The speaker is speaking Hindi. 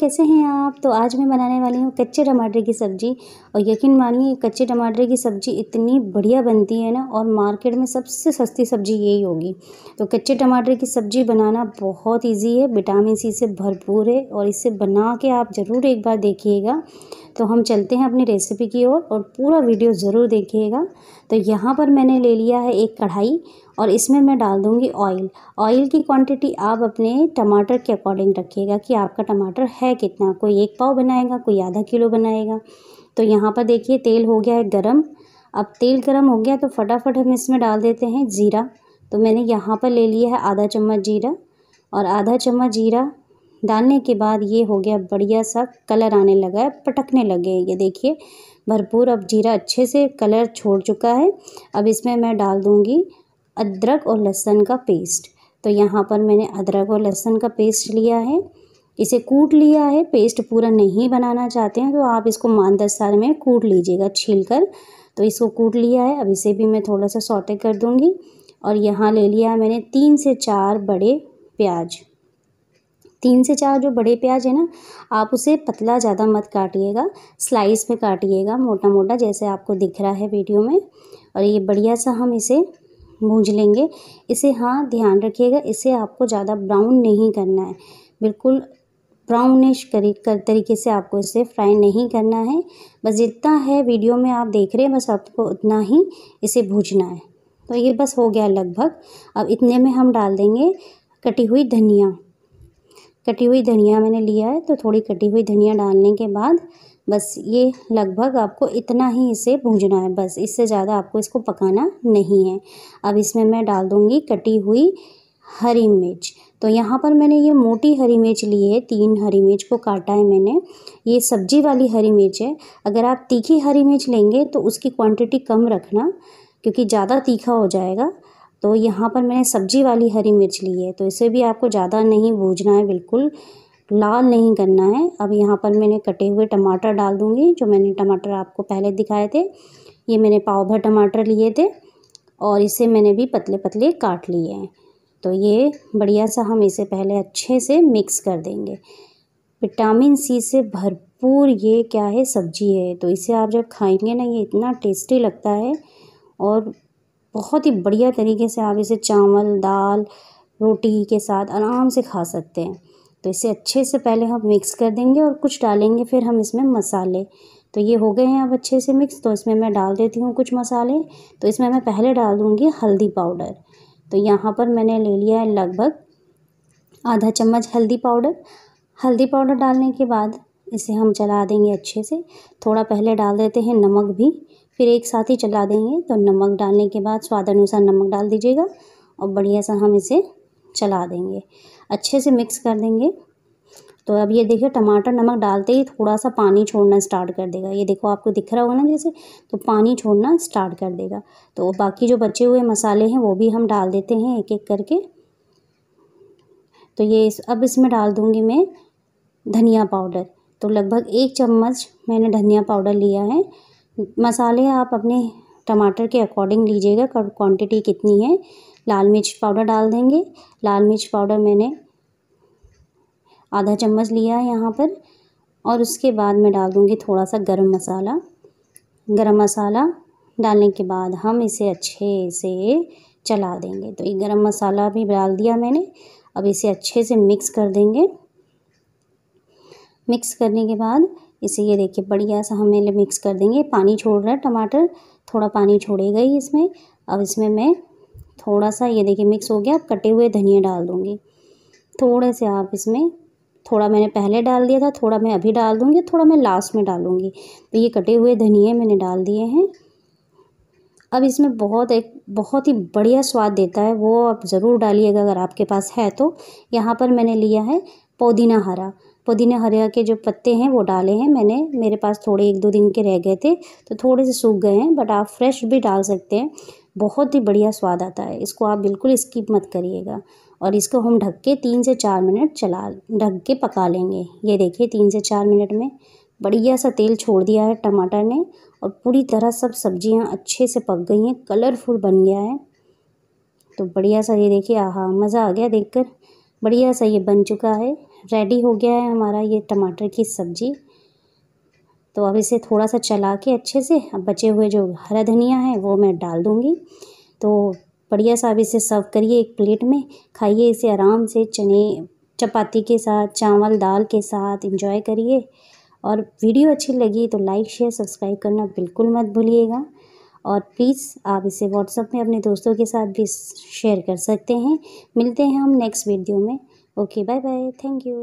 कैसे हैं आप तो आज मैं बनाने वाली हूँ कच्चे टमाटर की सब्ज़ी और यकीन मानिए कच्चे टमाटर की सब्ज़ी इतनी बढ़िया बनती है ना और मार्केट में सबसे सस्ती सब्ज़ी यही होगी तो कच्चे टमाटर की सब्ज़ी बनाना बहुत इजी है विटामिन सी से भरपूर है और इसे बना के आप ज़रूर एक बार देखिएगा तो हम चलते हैं अपनी रेसिपी की ओर और, और पूरा वीडियो ज़रूर देखिएगा तो यहाँ पर मैंने ले लिया है एक कढ़ाई और इसमें मैं डाल दूँगी ऑयल ऑयल की क्वांटिटी आप अपने टमाटर के अकॉर्डिंग रखिएगा कि आपका टमाटर है कितना कोई एक पाव बनाएगा कोई आधा किलो बनाएगा तो यहाँ पर देखिए तेल हो गया है गर्म अब तेल गर्म हो गया तो फटाफट हम इसमें डाल देते हैं ज़ीरा तो मैंने यहाँ पर ले लिया है आधा चम्मच जीरा और आधा चम्मच जीरा डालने के बाद ये हो गया बढ़िया सा कलर आने लगा है पटकने लगे ये देखिए भरपूर अब जीरा अच्छे से कलर छोड़ चुका है अब इसमें मैं डाल दूँगी अदरक और लहसुन का पेस्ट तो यहाँ पर मैंने अदरक और लहसुन का पेस्ट लिया है इसे कूट लिया है पेस्ट पूरा नहीं बनाना चाहते हैं तो आप इसको मान दस साल में कूट लीजिएगा छील कर तो इसको कूट लिया है अब इसे भी मैं थोड़ा सा सौते कर दूँगी और यहाँ ले लिया है मैंने तीन से चार बड़े प्याज तीन से चार जो बड़े प्याज है ना आप उसे पतला ज़्यादा मत काटिएगा स्लाइस में काटिएगा मोटा मोटा जैसे आपको दिख रहा है वीडियो में और ये बढ़िया सा हम इसे भूंज लेंगे इसे हाँ ध्यान रखिएगा इसे आपको ज़्यादा ब्राउन नहीं करना है बिल्कुल ब्राउनिश करी कर तरीके से आपको इसे फ्राई नहीं करना है बस जितना है वीडियो में आप देख रहे हैं बस आपको उतना ही इसे भूजना है तो ये बस हो गया लगभग अब इतने में हम डाल देंगे कटी हुई धनिया कटी हुई धनिया मैंने लिया है तो थोड़ी कटी हुई धनिया डालने के बाद बस ये लगभग आपको इतना ही इसे भूंजना है बस इससे ज़्यादा आपको इसको पकाना नहीं है अब इसमें मैं डाल दूँगी कटी हुई हरी मिर्च तो यहाँ पर मैंने ये मोटी हरी मिर्च ली है तीन हरी मिर्च को काटा है मैंने ये सब्जी वाली हरी मिर्च है अगर आप तीखी हरी मिर्च लेंगे तो उसकी क्वांटिटी कम रखना क्योंकि ज़्यादा तीखा हो जाएगा तो यहाँ पर मैंने सब्ज़ी वाली हरी मिर्च ली है तो इसे भी आपको ज़्यादा नहीं भूजना है बिल्कुल लाल नहीं करना है अब यहाँ पर मैंने कटे हुए टमाटर डाल दूँगी जो मैंने टमाटर आपको पहले दिखाए थे ये मैंने पाव भर टमाटर लिए थे और इसे मैंने भी पतले पतले काट लिए हैं तो ये बढ़िया सा हम इसे पहले अच्छे से मिक्स कर देंगे विटामिन सी से भरपूर ये क्या है सब्जी है तो इसे आप जब खाएंगे ना ये इतना टेस्टी लगता है और बहुत ही बढ़िया तरीके से आप इसे चावल दाल रोटी के साथ आराम से खा सकते हैं तो इसे अच्छे से पहले हम मिक्स कर देंगे और कुछ डालेंगे फिर हम इसमें मसाले तो ये हो गए हैं अब अच्छे से मिक्स तो इसमें मैं डाल देती हूँ कुछ मसाले तो इसमें मैं पहले डाल दूँगी हल्दी पाउडर तो यहाँ पर मैंने ले लिया है लगभग आधा चम्मच हल्दी पाउडर हल्दी पाउडर डालने के बाद इसे हम चला देंगे अच्छे से थोड़ा पहले डाल देते हैं नमक भी फिर एक साथ ही चला देंगे तो नमक डालने के बाद स्वाद अनुसार नमक डाल दीजिएगा और बढ़िया सा हम इसे चला देंगे अच्छे से मिक्स कर देंगे तो अब ये देखिए टमाटर नमक डालते ही थोड़ा सा पानी छोड़ना स्टार्ट कर देगा ये देखो आपको दिख रहा होगा ना जैसे तो पानी छोड़ना स्टार्ट कर देगा तो बाकी जो बचे हुए मसाले हैं वो भी हम डाल देते हैं एक एक करके तो ये इस, अब इसमें डाल दूँगी मैं धनिया पाउडर तो लगभग एक चम्मच मैंने धनिया पाउडर लिया है मसाले आप अपने टमाटर के अकॉर्डिंग लीजिएगा कब क्वांटिटी कितनी है लाल मिर्च पाउडर डाल देंगे लाल मिर्च पाउडर मैंने आधा चम्मच लिया है यहाँ पर और उसके बाद मैं डाल दूँगी थोड़ा सा गरम मसाला गरम मसाला डालने के बाद हम इसे अच्छे से चला देंगे तो ये गरम मसाला भी डाल दिया मैंने अब इसे अच्छे से मिक्स कर देंगे मिक्स करने के बाद इसे ये देखिए बढ़िया सा हम इन्हें मिक्स कर देंगे पानी छोड़ रहा है टमाटर थोड़ा पानी छोड़ेगा ही इसमें अब इसमें मैं थोड़ा सा ये देखिए मिक्स हो गया अब कटे हुए धनिया डाल दूँगी थोड़े से आप इसमें थोड़ा मैंने पहले डाल दिया था थोड़ा मैं अभी डाल दूँगी थोड़ा मैं लास्ट में डालूँगी तो ये कटे हुए धनिए मैंने डाल दिए हैं अब इसमें बहुत एक बहुत ही बढ़िया स्वाद देता है वो आप ज़रूर डालिएगा अगर आपके पास है तो यहाँ पर मैंने लिया है पुदीना हरा पुदीना हरा के जो पत्ते हैं वो डाले हैं मैंने मेरे पास थोड़े एक दो दिन के रह गए थे तो थोड़े से सूख गए हैं बट आप फ्रेश भी डाल सकते हैं बहुत ही बढ़िया स्वाद आता है इसको आप बिल्कुल स्किप मत करिएगा और इसको हम ढक के तीन से चार मिनट चला ढक के पका लेंगे ये देखिए तीन से चार मिनट में बढ़िया सा तेल छोड़ दिया है टमाटर ने और पूरी तरह सब सब्जियां अच्छे से पक गई हैं कलरफुल बन गया है तो बढ़िया सा ये देखिए आहा मज़ा आ गया देखकर बढ़िया सा ये बन चुका है रेडी हो गया है हमारा ये टमाटर की सब्ज़ी तो अब इसे थोड़ा सा चला के अच्छे से अब बचे हुए जो हरा धनिया है वो मैं डाल दूँगी तो बढ़िया सा अब इसे सर्व करिए एक प्लेट में खाइए इसे आराम से चने चपाती के साथ चावल दाल के साथ इंजॉय करिए और वीडियो अच्छी लगी तो लाइक शेयर सब्सक्राइब करना बिल्कुल मत भूलिएगा और प्लीज़ आप इसे व्हाट्सअप में अपने दोस्तों के साथ भी शेयर कर सकते हैं मिलते हैं हम नेक्स्ट वीडियो में okay bye bye thank you